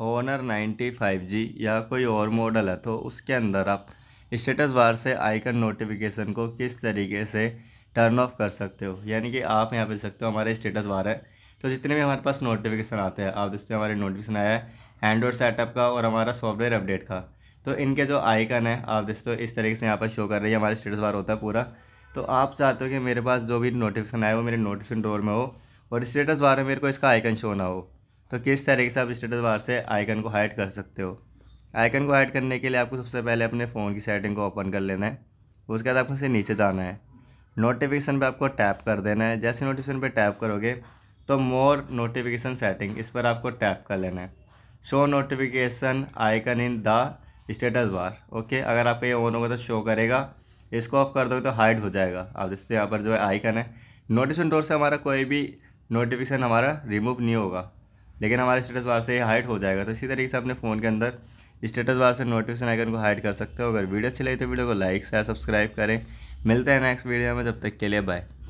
five 95G या कोई और मॉडल है तो उसके अंदर आप स्टेटस बार से आइकन नोटिफिकेशन को किस तरीके से टर्न ऑफ कर सकते हो यानी कि आप यहाँ पे सकते हो हमारे स्टेटस बार है तो जितने भी हमारे पास नोटिफिकेशन आते हैं आप जिससे हमारे नोटिफिकेशन आया है एंड्रॉयड सेटअप का और हमारा सॉफ्टवेयर अपडेट का तो इनके जो आइकन है आप दोस्तों इस तरीके से यहाँ पर शो कर रही है हमारा स्टेटस बार होता है पूरा तो आप चाहते हो कि मेरे पास जो भी नोटिफिकेशन आए वो मेरे नोटिफिकेशन डोर में हो और स्टेटस बार में मेरे को इसका आइकन शो ना हो तो किस तरीके से आप स्टेटस बार से आइकन को हाइड कर सकते हो आइकन को हाइड करने के लिए आपको सबसे पहले अपने फ़ोन की सेटिंग को ओपन कर लेना है उसके बाद आपको इसे नीचे जाना है नोटिफिकेशन पे आपको टैप कर देना है जैसे नोटिफिकेशन पे टैप करोगे तो मोर नोटिफिकेशन सेटिंग इस पर आपको टैप कर लेना है show notification icon in the status bar okay अगर आपका ये ऑन होगा तो शो करेगा इसको ऑफ कर दोगे तो हाइड हो जाएगा आप जैसे यहाँ पर जो है आइकन है नोटिफिकेशन डोर से हमारा कोई भी नोटिफिकेशन हमारा रिमूव नहीं होगा लेकिन हमारे स्टेटस बार से ये हाइड हो जाएगा तो इसी तरीके से अपने फ़ोन के अंदर स्टेटस बार से नोटिफिकेशन आइकन को हाइड कर सकते हो अगर वीडियो अच्छी लगी तो वीडियो को लाइक शेयर सब्सक्राइब करें मिलते हैं नेक्स्ट वीडियो में जब तक के लिए बाय